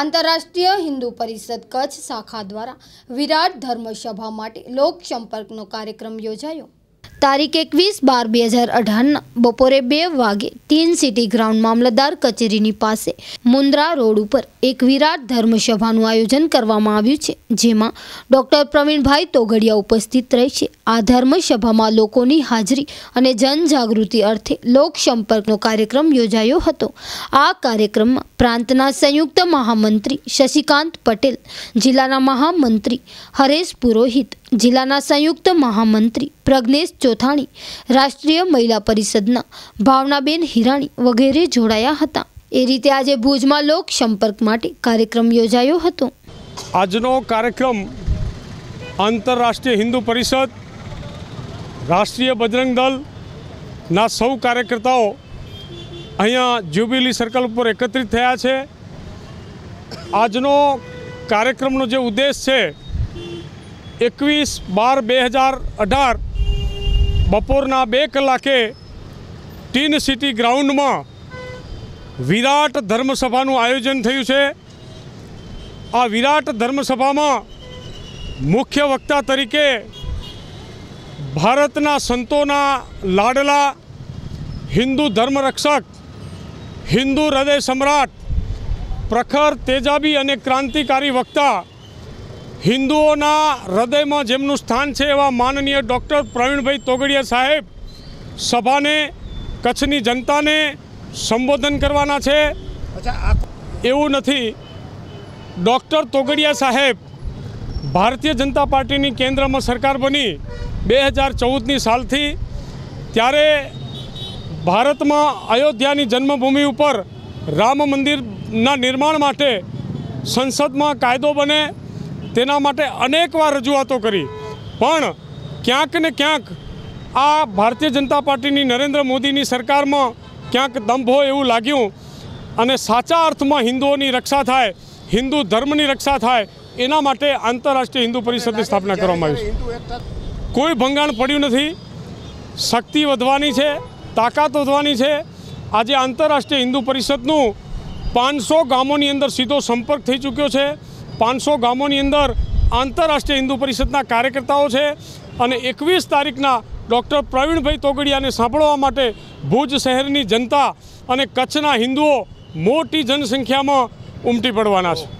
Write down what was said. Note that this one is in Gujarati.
આંતરરાષ્ટ્રીય હિન્દુ પરિષદ કચ્છ શાખા દ્વારા વિરાટ ધર્મસભા માટે લોકસંપર્કનો કાર્યક્રમ યોજાયો તારીખ એકવીસ બાર બે હજાર અઢારના બપોરે બે વાગે તીન સિટી ગ્રાઉન્ડ મામલતદાર કચેરીની પાસે મુન્દ્રા રોડ ઉપર એક વિરાટ ધર્મસભાનું આયોજન કરવામાં આવ્યું છે જેમાં ડૉક્ટર પ્રવીણભાઈ તોગડિયા ઉપસ્થિત રહે છે આ ધર્મસભામાં લોકોની હાજરી અને જનજાગૃતિ અર્થે લોકસંપર્કનો કાર્યક્રમ યોજાયો હતો આ કાર્યક્રમમાં પ્રાંતના સંયુક્ત મહામંત્રી શશિકાંત પટેલ જિલ્લાના મહામંત્રી હરેશ પુરોહિત જિલ્લાના સંયુક્ત મહામંત્રી પ્રજ્ઞેશ ચો ચોથાણી રાષ્ટ્રીય મહિલા પરિષદના ભાવનાબેન હિરાણી વગેરે જોડાયા હતા એ રીતે આજે ભુજમાં લોક સંપર્ક માટે કાર્યક્રમ યોજાયો હતો આજનો કાર્યક્રમ આંતરરાષ્ટ્રીય હિન્દુ પરિષદ રાષ્ટ્રીય બજરંગ દળના સૌ કાર્યકર્તાઓ અહીંયા જ્યુબિલી સર્કલ ઉપર એકત્રિત થયા છે આજનો કાર્યક્રમનો જે ઉદ્દેશ છે એકવીસ બાર બે હજાર અઢાર બપોરના બે કલાકે ટીન સિટી ગ્રાઉન્ડમાં વિરાટ ધર્મસભાનું આયોજન થયું છે આ વિરાટ ધર્મસભામાં મુખ્ય વક્તા તરીકે ભારતના સંતોના લાડલા હિન્દુ ધર્મરક્ષક હિન્દુ હૃદય સમ્રાટ પ્રખર તેજાબી અને ક્રાંતિકારી વક્તા હિન્દુઓના હૃદયમાં જેમનું સ્થાન છે એવા માનનીય ડૉક્ટર પ્રવીણભાઈ તોગડિયા સાહેબ સભાને કચ્છની જનતાને સંબોધન કરવાના છે એવું નથી ડૉક્ટર તોગડિયા સાહેબ ભારતીય જનતા પાર્ટીની કેન્દ્રમાં સરકાર બની બે હજાર ચૌદની સાલથી ત્યારે ભારતમાં અયોધ્યાની જન્મભૂમિ ઉપર રામ મંદિરના નિર્માણ માટે સંસદમાં કાયદો બને તેના માટે અનેકવાર રજૂઆતો કરી પણ ક્યાંક ને ક્યાંક આ ભારતીય જનતા પાર્ટીની નરેન્દ્ર મોદીની સરકારમાં ક્યાંક દંભો એવું લાગ્યું અને સાચા અર્થમાં હિન્દુઓની રક્ષા થાય હિન્દુ ધર્મની રક્ષા થાય એના માટે આંતરરાષ્ટ્રીય હિન્દુ પરિષદની સ્થાપના કરવામાં આવી કોઈ ભંગાણ પડ્યું નથી શક્તિ વધવાની છે તાકાત વધવાની છે આજે આંતરરાષ્ટ્રીય હિન્દુ પરિષદનું પાંચસો ગામોની અંદર સીધો સંપર્ક થઈ ચૂક્યો છે પાંચસો ગામોની અંદર આંતરરાષ્ટ્રીય હિન્દુ પરિષદના કાર્યકર્તાઓ છે અને એકવીસ તારીખના ડૉક્ટર પ્રવીણભાઈ તોગડિયાને સાંભળવા માટે ભુજ શહેરની જનતા અને કચ્છના હિન્દુઓ મોટી જનસંખ્યામાં ઉમટી પડવાના છે